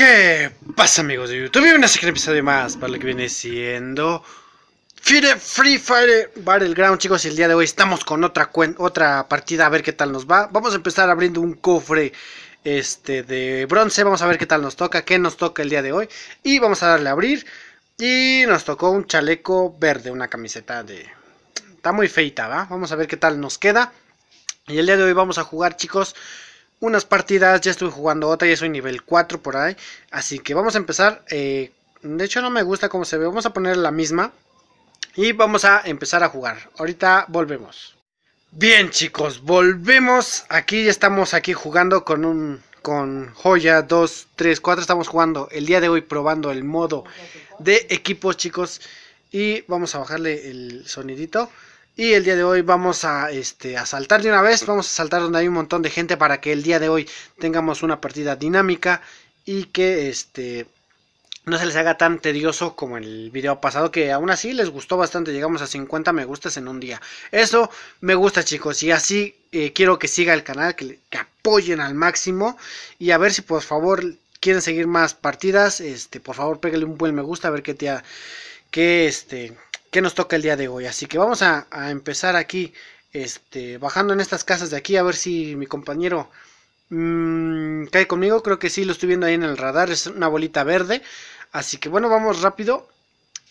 ¿Qué pasa amigos de YouTube? Bienvenidos a un episodio más para lo que viene siendo Free Fire Battleground chicos y el día de hoy estamos con otra, otra partida a ver qué tal nos va Vamos a empezar abriendo un cofre este, de bronce, vamos a ver qué tal nos toca, qué nos toca el día de hoy Y vamos a darle a abrir y nos tocó un chaleco verde, una camiseta de... Está muy feita, ¿va? Vamos a ver qué tal nos queda Y el día de hoy vamos a jugar chicos unas partidas, ya estoy jugando otra, ya soy nivel 4 por ahí. Así que vamos a empezar. Eh, de hecho no me gusta cómo se ve, vamos a poner la misma. Y vamos a empezar a jugar. Ahorita volvemos. Bien chicos, volvemos. Aquí ya estamos aquí jugando con un con Joya 2, 3, 4. Estamos jugando el día de hoy probando el modo de equipos chicos. Y vamos a bajarle el sonidito. Y el día de hoy vamos a, este, saltar de una vez, vamos a saltar donde hay un montón de gente para que el día de hoy tengamos una partida dinámica y que este no se les haga tan tedioso como el video pasado que aún así les gustó bastante llegamos a 50 me gustas en un día eso me gusta chicos y así eh, quiero que siga el canal que, apoyen al máximo y a ver si por favor quieren seguir más partidas este por favor pégale un buen me gusta a ver qué te... que este que nos toca el día de hoy. Así que vamos a, empezar aquí, este, bajando en estas casas de aquí, a ver si mi compañero mm, cae conmigo. Creo que sí, lo estoy viendo ahí en el radar, es una bolita verde. Así que bueno, vamos rápido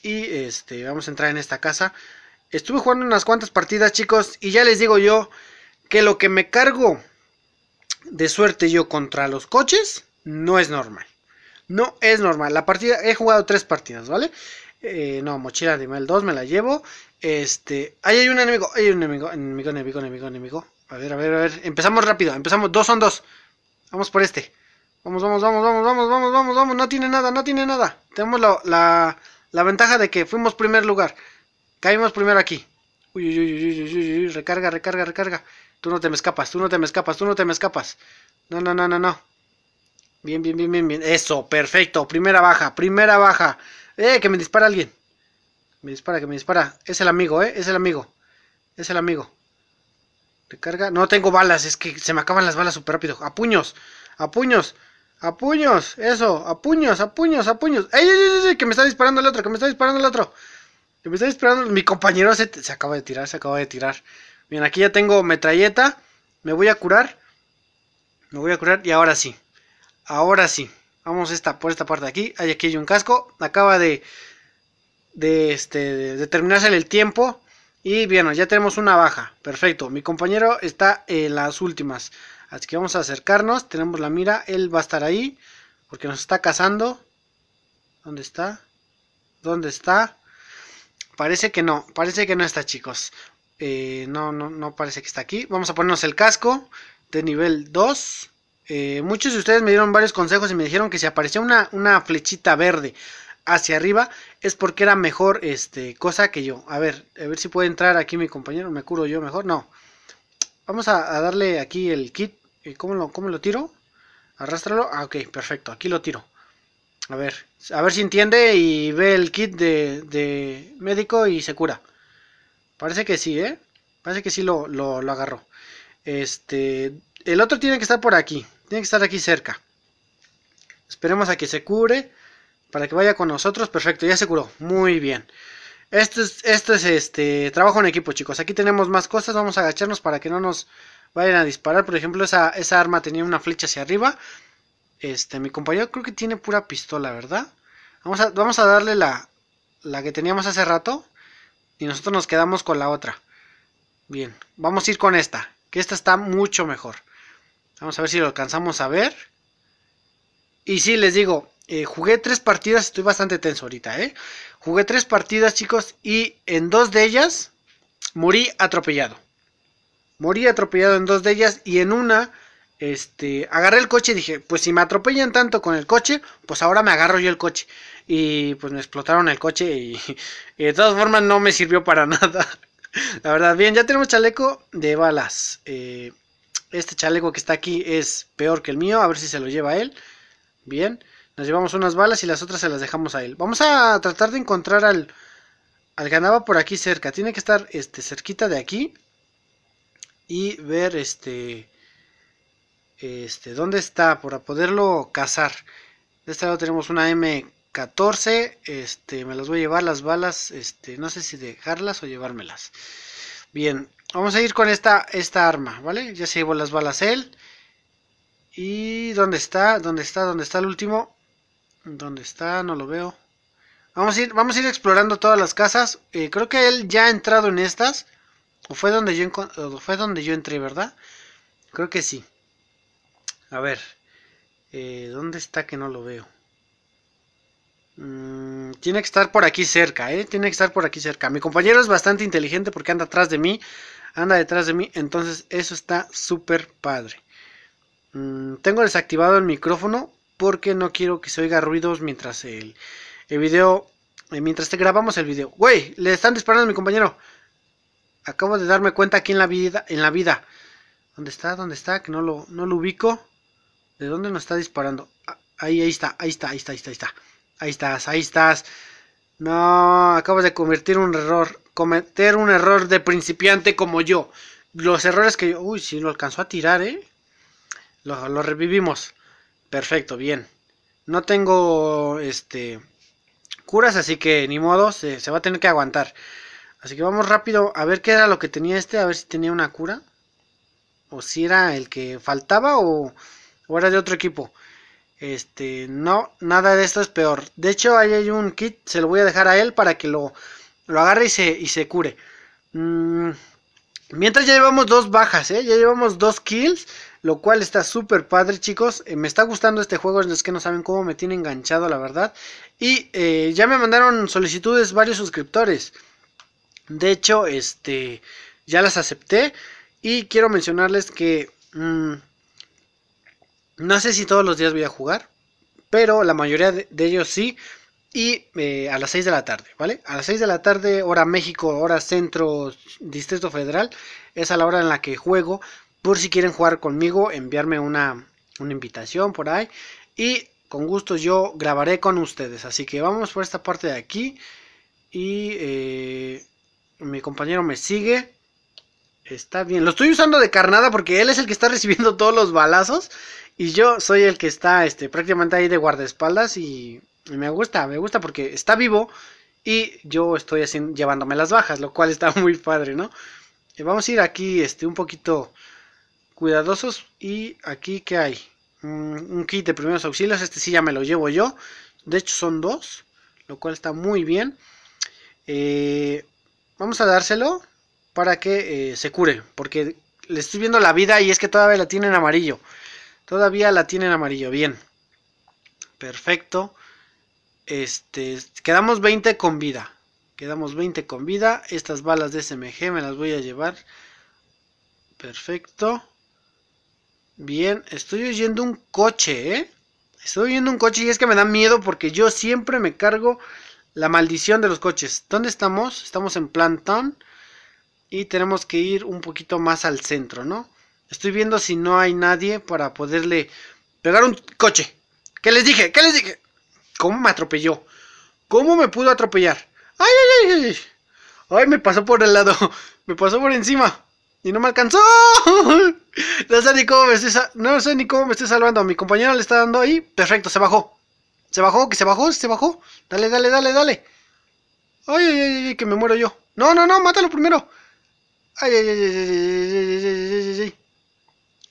y este, vamos a entrar en esta casa. Estuve jugando unas cuantas partidas, chicos, y ya les digo yo que lo que me cargo de suerte yo contra los coches no es normal. No es normal. La partida, he jugado tres partidas, ¿vale? Eh, no, mochila animal 2 me la llevo. Este. Ahí hay un enemigo. Hay un enemigo. Enemigo, enemigo, enemigo, enemigo. A ver, a ver, a ver. Empezamos rápido. Empezamos. Dos son dos. Vamos por este. Vamos, vamos, vamos, vamos, vamos, vamos, vamos, vamos. No tiene nada, no tiene nada. Tenemos la, la, la ventaja de que fuimos primer lugar. Caímos primero aquí. Uy, uy, uy, uy, uy, uy, uy. Recarga, recarga, recarga. Tú no te me escapas, tú no te me escapas, tú no te me escapas. No, no, no, no, no. Bien, bien, bien, bien, bien. Eso, perfecto. Primera baja, primera baja. ¡Eh, que me dispara alguien! Me dispara, que me dispara. Es el amigo, ¿eh? Es el amigo. Es el amigo. Recarga. No tengo balas, es que se me acaban las balas súper rápido. A puños, a puños, a puños. Eso, a puños, a puños, a puños. ¡Ey, ey, ey! Que me está disparando el otro, que me está disparando el otro. Que me está disparando. Mi compañero se, se acaba de tirar, se acaba de tirar. Bien, aquí ya tengo metralleta. Me voy a curar. Me voy a curar y ahora sí. Ahora sí. Vamos por esta parte de aquí. Hay aquí hay un casco. Acaba de, de, este, terminarse el tiempo. Y bueno, ya tenemos una baja. Perfecto. Mi compañero está en las últimas. Así que vamos a acercarnos. Tenemos la mira. Él va a estar ahí. Porque nos está cazando. ¿Dónde está? ¿Dónde está? Parece que no. Parece que no está, chicos. Eh, no, no, no parece que está aquí. Vamos a ponernos el casco de nivel 2. Eh, muchos de ustedes me dieron varios consejos y me dijeron que si aparecía una, una flechita verde hacia arriba es porque era mejor este, cosa que yo. A ver, a ver si puede entrar aquí mi compañero. ¿Me curo yo mejor? No. Vamos a, darle aquí el kit. Eh, ¿Cómo lo, ¿Cómo lo tiro? Arrástralo. Ah, ok, perfecto. Aquí lo tiro. A ver, a ver si entiende y ve el kit de, médico y se cura. Parece que sí, ¿eh? Parece que sí lo, lo, lo agarró. Este, el otro tiene que estar por aquí. Tiene que estar aquí cerca. Esperemos a que se cubre Para que vaya con nosotros. Perfecto, ya se curó. Muy bien. Esto es, este es este trabajo en equipo, chicos. Aquí tenemos más cosas. Vamos a agacharnos para que no nos vayan a disparar. Por ejemplo, esa, esa arma tenía una flecha hacia arriba. Este, mi compañero creo que tiene pura pistola, ¿verdad? Vamos a, vamos a darle la, la que teníamos hace rato. Y nosotros nos quedamos con la otra. Bien, vamos a ir con esta. Que esta está mucho mejor. Vamos a ver si lo alcanzamos a ver. Y sí, les digo, eh, jugué tres partidas, estoy bastante tenso ahorita, ¿eh? Jugué tres partidas, chicos, y en dos de ellas morí atropellado. Morí atropellado en dos de ellas y en una, este, agarré el coche y dije, pues si me atropellan tanto con el coche, pues ahora me agarro yo el coche. Y pues me explotaron el coche y, y de todas formas no me sirvió para nada. La verdad, bien, ya tenemos chaleco de balas. Eh, este chaleco que está aquí es peor que el mío. A ver si se lo lleva él. Bien. Nos llevamos unas balas y las otras se las dejamos a él. Vamos a tratar de encontrar al, al ganaba por aquí cerca. Tiene que estar este, cerquita de aquí. Y ver este, este dónde está para poderlo cazar. De este lado tenemos una M14. Este, me las voy a llevar las balas. Este, no sé si dejarlas o llevármelas. Bien, Vamos a ir con esta, esta arma, ¿vale? Ya se llevó las balas él. ¿Y dónde está? ¿Dónde está? ¿Dónde está el último? ¿Dónde está? No lo veo. Vamos a ir, vamos a ir explorando todas las casas. Eh, creo que él ya ha entrado en estas. O fue donde yo, fue donde yo entré, ¿verdad? Creo que sí. A ver. Eh, ¿Dónde está que no lo veo? Mm, tiene que estar por aquí cerca, ¿eh? Tiene que estar por aquí cerca. Mi compañero es bastante inteligente porque anda atrás de mí anda detrás de mí. Entonces eso está súper padre. Mm, tengo desactivado el micrófono porque no quiero que se oiga ruidos mientras el, el video... Eh, mientras te grabamos el video. Güey, le están disparando a mi compañero. Acabo de darme cuenta aquí en la vida. En la vida. ¿Dónde está? ¿Dónde está? Que no lo, lo ubico. ¿De dónde nos está disparando? Ah, ahí ahí, está ahí está, ahí está, ahí está, ahí está. Ahí estás, ahí estás. No, acabas de convertir un error cometer un error de principiante como yo. Los errores que yo... Uy, si lo alcanzó a tirar, ¿eh? Lo, revivimos. Perfecto, bien. No tengo, este... Curas, así que ni modo, se, se va a tener que aguantar. Así que vamos rápido a ver qué era lo que tenía este, a ver si tenía una cura. O si era el que faltaba o, o era de otro equipo. Este, no, nada de esto es peor. De hecho, ahí hay un kit, se lo voy a dejar a él para que lo lo agarre y se, cure. Mm, mientras ya llevamos dos bajas, ¿eh? ya llevamos dos kills, lo cual está súper padre, chicos. Eh, me está gustando este juego, es que no saben cómo me tiene enganchado, la verdad. Y eh, ya me mandaron solicitudes varios suscriptores. De hecho, este, ya las acepté. Y quiero mencionarles que mm, no sé si todos los días voy a jugar, pero la mayoría de ellos sí y eh, a las 6 de la tarde, ¿vale? A las 6 de la tarde, hora México, hora Centro Distrito Federal, es a la hora en la que juego. Por si quieren jugar conmigo, enviarme una, una invitación por ahí. Y con gusto yo grabaré con ustedes. Así que vamos por esta parte de aquí. Y eh, mi compañero me sigue. Está bien. Lo estoy usando de carnada porque él es el que está recibiendo todos los balazos. Y yo soy el que está este, prácticamente ahí de guardaespaldas y me gusta, me gusta porque está vivo y yo estoy llevándome las bajas, lo cual está muy padre, ¿no? Eh, vamos a ir aquí este, un poquito cuidadosos y aquí que hay mm, un kit de primeros auxilios, este sí ya me lo llevo yo, de hecho son dos, lo cual está muy bien. Eh, vamos a dárselo para que eh, se cure, porque le estoy viendo la vida y es que todavía la tienen amarillo. Todavía la tienen amarillo, bien. Perfecto. Este, quedamos 20 con vida. Quedamos 20 con vida. Estas balas de SMG me las voy a llevar. Perfecto. Bien, estoy oyendo un coche, ¿eh? Estoy oyendo un coche y es que me da miedo porque yo siempre me cargo la maldición de los coches. ¿Dónde estamos? Estamos en Plantown y tenemos que ir un poquito más al centro, ¿no? Estoy viendo si no hay nadie para poderle pegar un coche. ¿Qué les dije? ¿Qué les dije? ¿Cómo me atropelló? ¿Cómo me pudo atropellar? ¡Ay, ay, ay! ¡Ay, me pasó por el lado! ¡Me pasó por encima! ¡Y no me alcanzó! No sé ni cómo me estoy, no sé salvando. Mi compañero le está dando ahí. Perfecto, se bajó. Se bajó, que se bajó, se bajó. Dale, dale, dale, dale. Ay, ay, ay, ay, que me muero yo. No, no, no, mátalo primero. ay, ay, ay, ay, ay.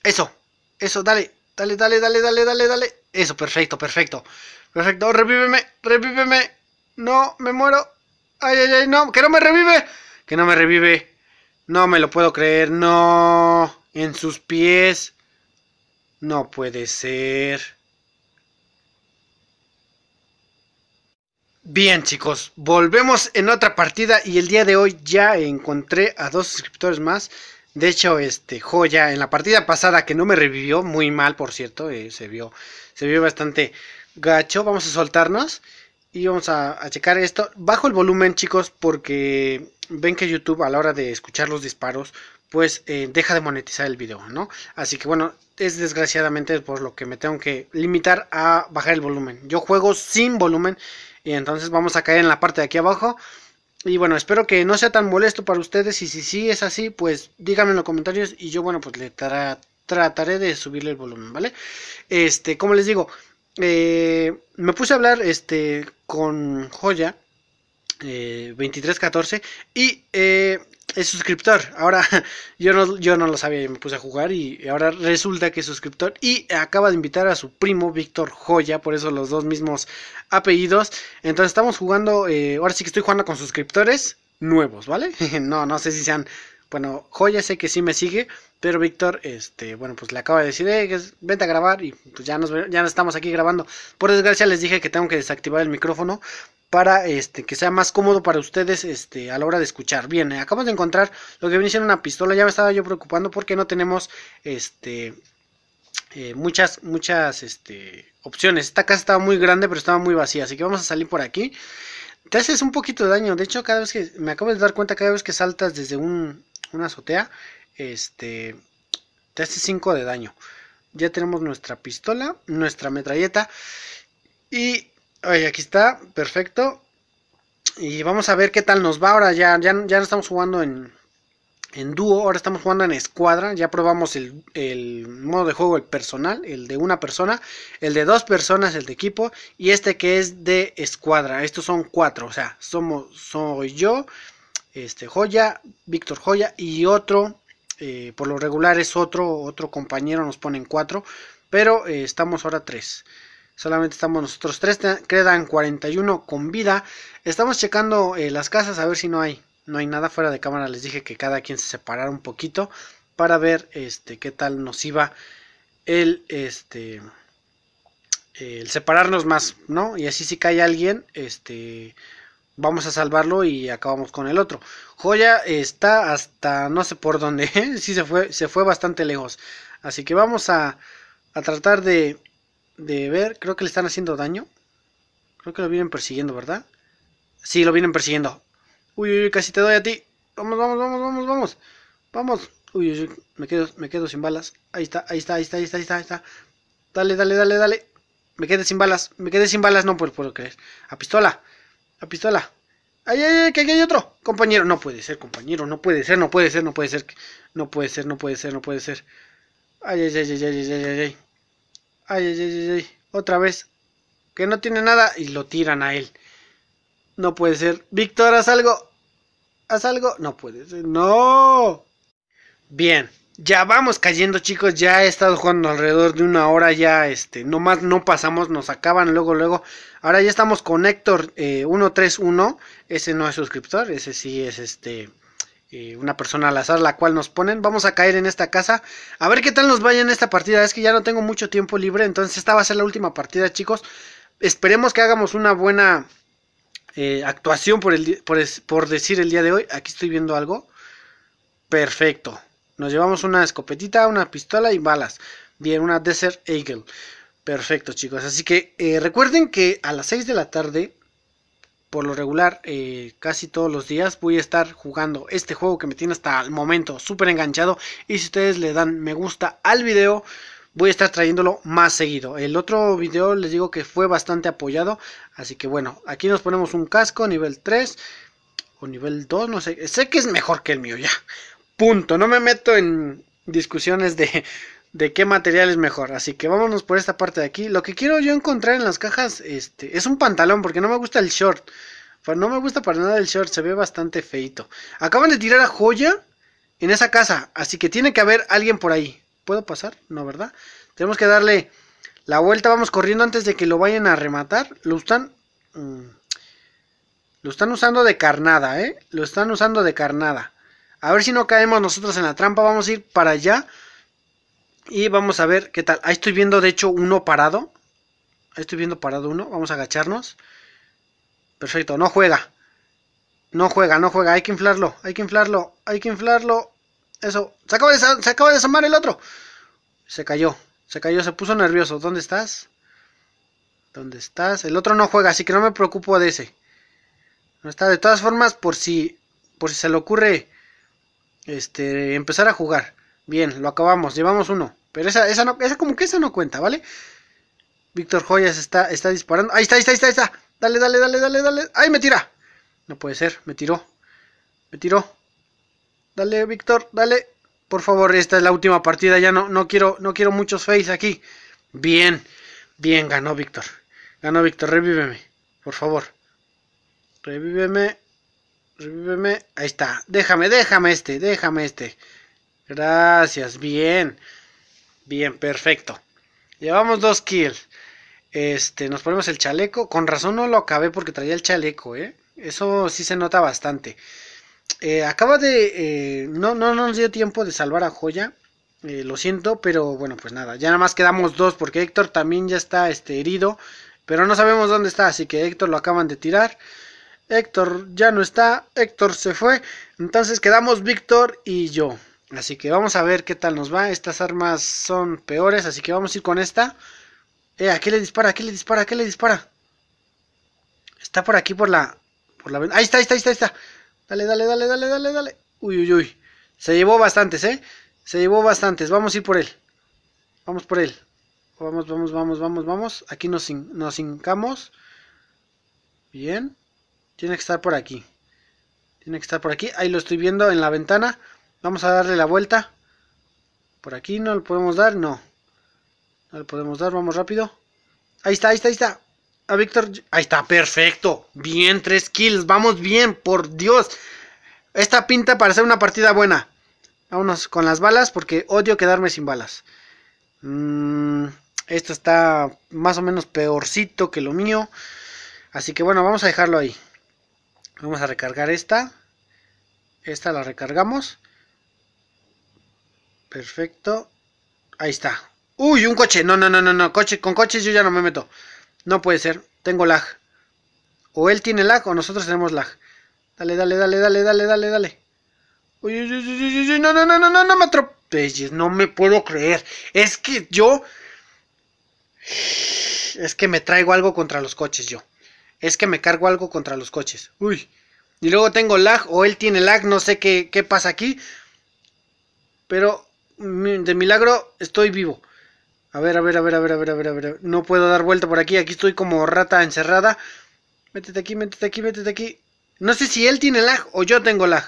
Eso, eso, dale. Dale, dale, dale, dale, dale, dale. Eso, perfecto, perfecto. Perfecto, revíveme, revíveme. No, me muero. Ay, ay, ay, no, que no me revive. Que no me revive. No me lo puedo creer, no. En sus pies. No puede ser. Bien chicos, volvemos en otra partida y el día de hoy ya encontré a dos suscriptores más de hecho, este Joya en la partida pasada que no me revivió muy mal, por cierto, eh, se vio se vio bastante gacho. Vamos a soltarnos y vamos a, checar esto. Bajo el volumen, chicos, porque ven que YouTube a la hora de escuchar los disparos, pues eh, deja de monetizar el video, ¿no? Así que bueno, es desgraciadamente por lo que me tengo que limitar a bajar el volumen. Yo juego sin volumen y entonces vamos a caer en la parte de aquí abajo. Y bueno, espero que no sea tan molesto para ustedes. Y si sí es así, pues díganme en los comentarios. Y yo, bueno, pues le trataré de subirle el volumen, ¿vale? Este, como les digo, eh, me puse a hablar este, con Joya eh, 14 y eh, es suscriptor. Ahora yo no, yo no lo sabía, y me puse a jugar y ahora resulta que es suscriptor y acaba de invitar a su primo Víctor Joya, por eso los dos mismos apellidos. Entonces estamos jugando, eh, ahora sí que estoy jugando con suscriptores nuevos, ¿vale? no, no sé si sean bueno, Joya sé que sí me sigue, pero Víctor, este, bueno, pues le acabo de decir, eh, vente a grabar y pues ya nos, estamos aquí grabando. Por desgracia les dije que tengo que desactivar el micrófono para este, que sea más cómodo para ustedes este, a la hora de escuchar. Bien, eh, acabamos de encontrar lo que viene siendo una pistola, ya me estaba yo preocupando porque no tenemos, este, eh, muchas, muchas, este, opciones. Esta casa estaba muy grande, pero estaba muy vacía, así que vamos a salir por aquí te haces un poquito de daño. De hecho, cada vez que me acabo de dar cuenta, cada vez que saltas desde un, una azotea, este, te hace 5 de daño. Ya tenemos nuestra pistola, nuestra metralleta y ay, aquí está, perfecto. Y vamos a ver qué tal nos va ahora, ya, ya, no estamos jugando en, en dúo, ahora estamos jugando en escuadra, ya probamos el, el, modo de juego, el personal, el de una persona, el de dos personas, el de equipo, y este que es de escuadra, estos son cuatro, o sea, somos, soy yo, este, Joya, Víctor Joya y otro, eh, por lo regular es otro, otro compañero, nos ponen cuatro, pero eh, estamos ahora tres. Solamente estamos nosotros tres, quedan 41 con vida. Estamos checando eh, las casas a ver si no hay, no hay nada fuera de cámara. Les dije que cada quien se separara un poquito para ver este, qué tal nos iba el, este, el separarnos más, ¿no? Y así si cae alguien, este, vamos a salvarlo y acabamos con el otro. Joya está hasta no sé por dónde, ¿eh? sí se fue, se fue bastante lejos. Así que vamos a, tratar de, de ver, creo que le están haciendo daño. Creo que lo vienen persiguiendo, ¿verdad? Sí, lo vienen persiguiendo. Uy, uy, casi te doy a ti. Vamos, vamos, vamos, vamos, vamos. Vamos. Uy, uy, Me, quedo, me quedo sin balas. Ahí está, ahí está, ahí está, ahí está, ahí está. Dale, dale, dale, dale. Me quedé sin balas. Me quedé sin balas, no puedo creer. A pistola. La pistola. Ay, ay, ay, que hay otro. Compañero, no puede ser, compañero, no puede ser, no puede ser, no puede ser. No puede ser, no puede ser, no puede ser. Ay, ay, ay, ay, ay, ay, ay, ay. Ay, ay, ay, ay, Otra vez. Que no tiene nada y lo tiran a él. No puede ser. Víctor, haz algo. Haz algo. No puede ser. No. Bien. Ya vamos cayendo, chicos. Ya he estado jugando alrededor de una hora. Ya, este, nomás no pasamos, nos acaban luego, luego. Ahora ya estamos con Héctor 131. Eh, ese no es suscriptor, ese sí es este. Eh, una persona al azar la cual nos ponen. Vamos a caer en esta casa. A ver qué tal nos vaya en esta partida. Es que ya no tengo mucho tiempo libre. Entonces esta va a ser la última partida, chicos. Esperemos que hagamos una buena eh, actuación por, por, por decir el día de hoy. Aquí estoy viendo algo. Perfecto. Nos llevamos una escopetita, una pistola y balas. Bien, una Desert Eagle. Perfecto, chicos. Así que eh, recuerden que a las 6 de la tarde, por lo regular, eh, casi todos los días, voy a estar jugando este juego que me tiene hasta el momento súper enganchado. Y si ustedes le dan me gusta al video, voy a estar trayéndolo más seguido. El otro video les digo que fue bastante apoyado. Así que bueno, aquí nos ponemos un casco nivel 3 o nivel 2, no sé. Sé que es mejor que el mío ya. Punto. No me meto en discusiones de, de qué material es mejor. Así que vámonos por esta parte de aquí. Lo que quiero yo encontrar en las cajas este, es un pantalón, porque no me gusta el short. No me gusta para nada el short, se ve bastante feito. Acaban de tirar a joya en esa casa, así que tiene que haber alguien por ahí. ¿Puedo pasar? No, ¿verdad? Tenemos que darle la vuelta, vamos corriendo antes de que lo vayan a rematar. Lo están... Mm, lo están usando de carnada, ¿eh? Lo están usando de carnada. A ver si no caemos nosotros en la trampa. Vamos a ir para allá. Y vamos a ver qué tal. Ahí estoy viendo, de hecho, uno parado. Ahí estoy viendo parado uno. Vamos a agacharnos. Perfecto, no juega. No juega, no juega. Hay que inflarlo, hay que inflarlo, hay que inflarlo. Eso. Se acaba de, se acaba de asomar el otro. Se cayó, se cayó, se puso nervioso. ¿Dónde estás? ¿Dónde estás? El otro no juega, así que no me preocupo de ese. No está. De todas formas, por si, por si se le ocurre este, empezar a jugar. Bien, lo acabamos, llevamos uno. Pero esa, esa, no, esa como que esa no cuenta, ¿vale? Víctor Joyas está, está disparando. Ahí está, ahí está, ahí está, Dale, dale, dale, dale, dale. Ahí me tira. No puede ser, me tiró. Me tiró. Dale, Víctor, dale. Por favor, esta es la última partida. Ya no, no quiero, no quiero muchos face aquí. Bien, bien, ganó Víctor. Ganó Víctor, revíveme. Por favor. Revíveme. Ahí está. Déjame, déjame este, déjame este. Gracias, bien. Bien, perfecto. Llevamos dos kills. Este, nos ponemos el chaleco. Con razón no lo acabé porque traía el chaleco, ¿eh? Eso sí se nota bastante. Eh, acaba de... Eh, no, no, nos dio tiempo de salvar a Joya. Eh, lo siento, pero bueno, pues nada. Ya nada más quedamos dos porque Héctor también ya está este, herido. Pero no sabemos dónde está, así que Héctor lo acaban de tirar. Héctor ya no está, Héctor se fue, entonces quedamos Víctor y yo. Así que vamos a ver qué tal nos va. Estas armas son peores, así que vamos a ir con esta. Eh, ¿a qué le dispara? ¿A qué le dispara? ¿A qué le dispara? Está por aquí por la por Ahí está, ahí está, ahí está, Dale, dale, dale, dale, dale, dale. Uy, uy, uy. Se llevó bastantes, ¿eh? Se llevó bastantes. Vamos a ir por él. Vamos por él. Vamos, vamos, vamos, vamos, vamos. Aquí nos, nos hincamos. Bien. Tiene que estar por aquí. Tiene que estar por aquí. Ahí lo estoy viendo en la ventana. Vamos a darle la vuelta. Por aquí no lo podemos dar, no. No lo podemos dar, vamos rápido. Ahí está, ahí está, ahí está. A ah, Víctor. Ahí está, perfecto. Bien, tres kills. Vamos bien, por Dios. Esta pinta para ser una partida buena. Vámonos con las balas porque odio quedarme sin balas. Mm, esto está más o menos peorcito que lo mío. Así que bueno, vamos a dejarlo ahí. Vamos a recargar esta. Esta la recargamos. Perfecto. Ahí está. Uy, un coche. No, no, no, no, no. Coche, con coches yo ya no me meto. No puede ser. Tengo lag. O él tiene lag o nosotros tenemos lag. Dale, dale, dale, dale, dale, dale, dale. Uy, uy, uy, uy, no, no, no, no, no, no me atropelles. No me puedo creer. Es que yo. Es que me traigo algo contra los coches yo es que me cargo algo contra los coches. Uy. Y luego tengo lag o él tiene lag, no sé qué, qué pasa aquí. Pero de milagro estoy vivo. A ver, a ver, a ver, a ver, a ver, a ver, a ver. No puedo dar vuelta por aquí. Aquí estoy como rata encerrada. Métete aquí, métete aquí, métete aquí. No sé si él tiene lag o yo tengo lag.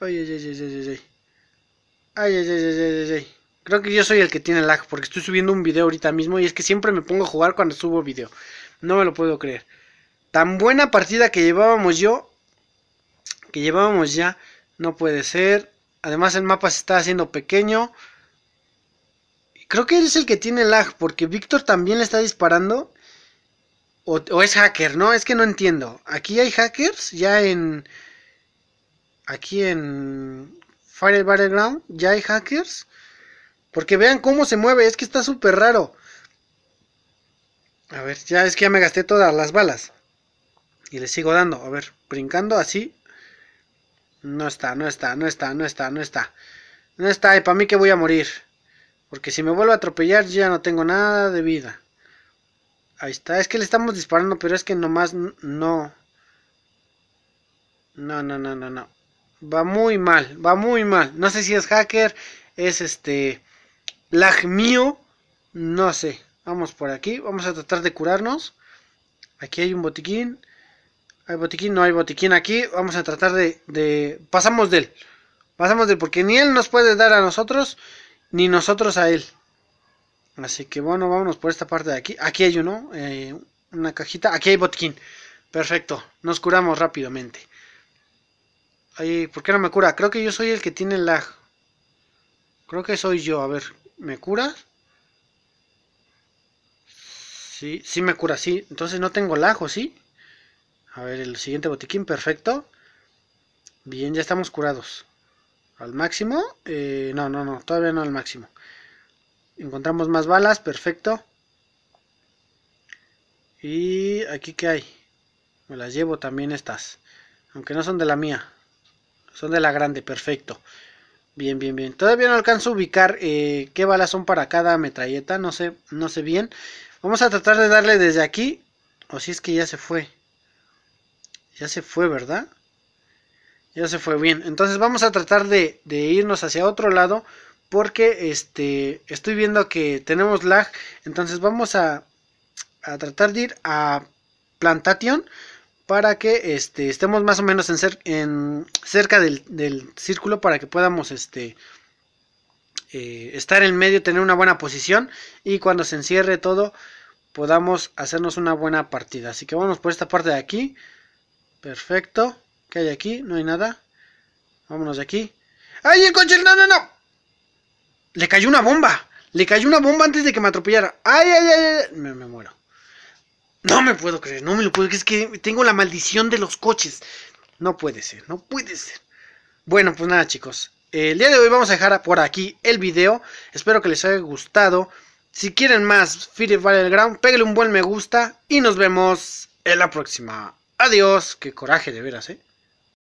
ay, ay, ay, ay. Ay, ay, ay, ay, ay, ay. Creo que yo soy el que tiene lag porque estoy subiendo un video ahorita mismo y es que siempre me pongo a jugar cuando subo video. No me lo puedo creer. Tan buena partida que llevábamos yo. Que llevábamos ya. No puede ser. Además el mapa se está haciendo pequeño. Creo que es el que tiene lag. Porque Víctor también le está disparando. O, es hacker, ¿no? Es que no entiendo. Aquí hay hackers. Ya en... Aquí en... Fire Battleground. Ya hay hackers. Porque vean cómo se mueve. Es que está súper raro. A ver, ya es que ya me gasté todas las balas. Y le sigo dando. A ver, brincando así. No está, no está, no está, no está, no está. No está, y para mí que voy a morir. Porque si me vuelvo a atropellar ya no tengo nada de vida. Ahí está, es que le estamos disparando, pero es que nomás no. No, no, no, no, no. Va muy mal, va muy mal. No sé si es hacker, es este... Lag mío, no sé. Vamos por aquí. Vamos a tratar de curarnos. Aquí hay un botiquín. Hay botiquín, no hay botiquín aquí. Vamos a tratar de, Pasamos de él. Pasamos de él porque ni él nos puede dar a nosotros. Ni nosotros a él. Así que bueno, vámonos por esta parte de aquí. Aquí hay uno. Eh, una cajita. Aquí hay botiquín. Perfecto. Nos curamos rápidamente. Ay, ¿Por qué no me cura? Creo que yo soy el que tiene lag. Creo que soy yo. A ver, ¿me curas? Sí, sí me cura, sí. Entonces no tengo lajo, ¿sí? A ver, el siguiente botiquín, perfecto. Bien, ya estamos curados. ¿Al máximo? Eh, no, no, no, todavía no al máximo. Encontramos más balas, perfecto. Y aquí que hay. Me las llevo también estas. Aunque no son de la mía. Son de la grande, perfecto. Bien, bien, bien. Todavía no alcanzo a ubicar eh, qué balas son para cada metralleta. No sé, no sé bien. Vamos a tratar de darle desde aquí. O si es que ya se fue. Ya se fue, ¿verdad? Ya se fue bien. Entonces vamos a tratar de, irnos hacia otro lado. Porque este, estoy viendo que tenemos lag. Entonces vamos a, a tratar de ir a Plantation. Para que este, estemos más o menos en, en cerca del, del, círculo. Para que podamos este, eh, estar en medio, tener una buena posición y cuando se encierre todo podamos hacernos una buena partida. Así que vamos por esta parte de aquí. Perfecto. ¿Qué hay aquí? No hay nada. Vámonos de aquí. ¡Ay, el coche! ¡No, no, no! Le cayó una bomba. Le cayó una bomba antes de que me atropellara. ¡Ay, ay, ay! ay! me muero. No me puedo creer, no me lo puedo creer. Es que tengo la maldición de los coches. No puede ser, no puede ser. Bueno, pues nada, chicos. El día de hoy vamos a dejar por aquí el video. Espero que les haya gustado. Si quieren más Fire Ground, pégale un buen me gusta y nos vemos en la próxima. Adiós, qué coraje de veras, eh.